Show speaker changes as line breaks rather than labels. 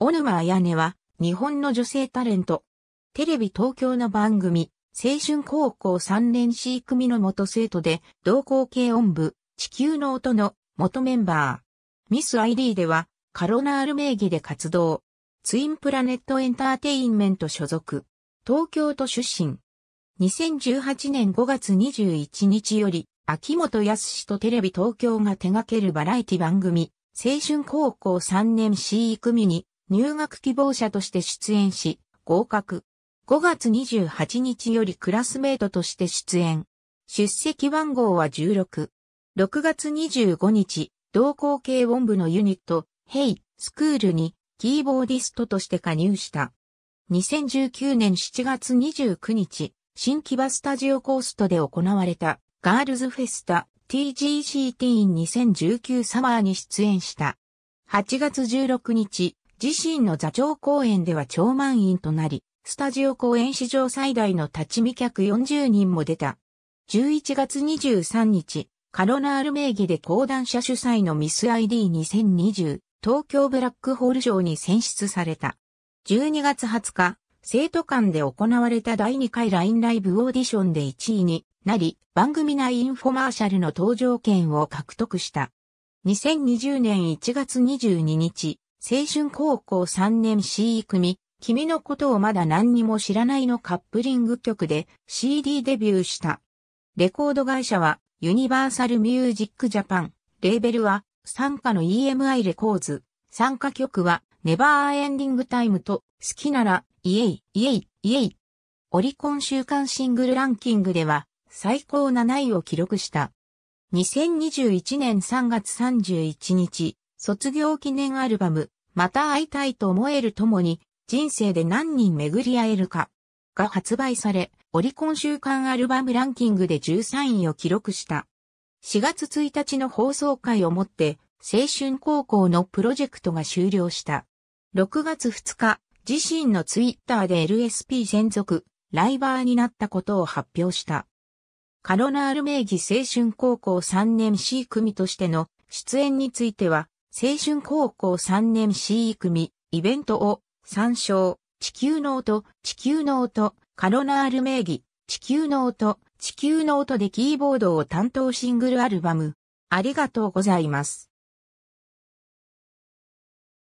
小沼彩音は、日本の女性タレント。テレビ東京の番組、青春高校3年 C 組の元生徒で、同校系音部、地球の音の元メンバー。ミス ID では、カロナール名義で活動。ツインプラネットエンターテインメント所属。東京都出身。2018年5月21日より、秋元康とテレビ東京が手掛けるバラエティ番組、青春高校3年 C 組に入学希望者として出演し、合格。5月28日よりクラスメートとして出演。出席番号は16。6月25日、同校軽音部のユニット、ヘイ、スクールに、キーボーディストとして加入した。2019年7月29日、新木場スタジオコーストで行われた、ガールズフェスタ TGC t 2019サマーに出演した。8月16日、自身の座長公演では超満員となり、スタジオ公演史上最大の立ち見客40人も出た。11月23日、カロナール名義で講談社主催のミス ID2020 東京ブラックホール賞に選出された。12月20日、生徒間で行われた第2回ラインライブオーディションで1位になり、番組内インフォマーシャルの登場権を獲得した。2020年1月22日、青春高校3年 C 組、君のことをまだ何にも知らないのカップリング曲で CD デビューした。レコード会社はユニバーサルミュージックジャパン、レーベルは参加の EMI レコーズ、参加曲はネバーエンディングタイムと好きならイエイ、イエイ、イエイ。オリコン週間シングルランキングでは最高7位を記録した。2021年3月31日、卒業記念アルバム、また会いたいと思えるともに、人生で何人巡り会えるか、が発売され、オリコン週間アルバムランキングで13位を記録した。4月1日の放送回をもって、青春高校のプロジェクトが終了した。6月2日、自身のツイッターで LSP 専属、ライバーになったことを発表した。カロナール名義青春高校3年 C 組としての出演については、青春高校3年 C 組、イベントを、参照、地球の音、地球の音、カロナール名義、地球の音、地球の音でキーボードを担当シングルアルバム。ありがとうございます。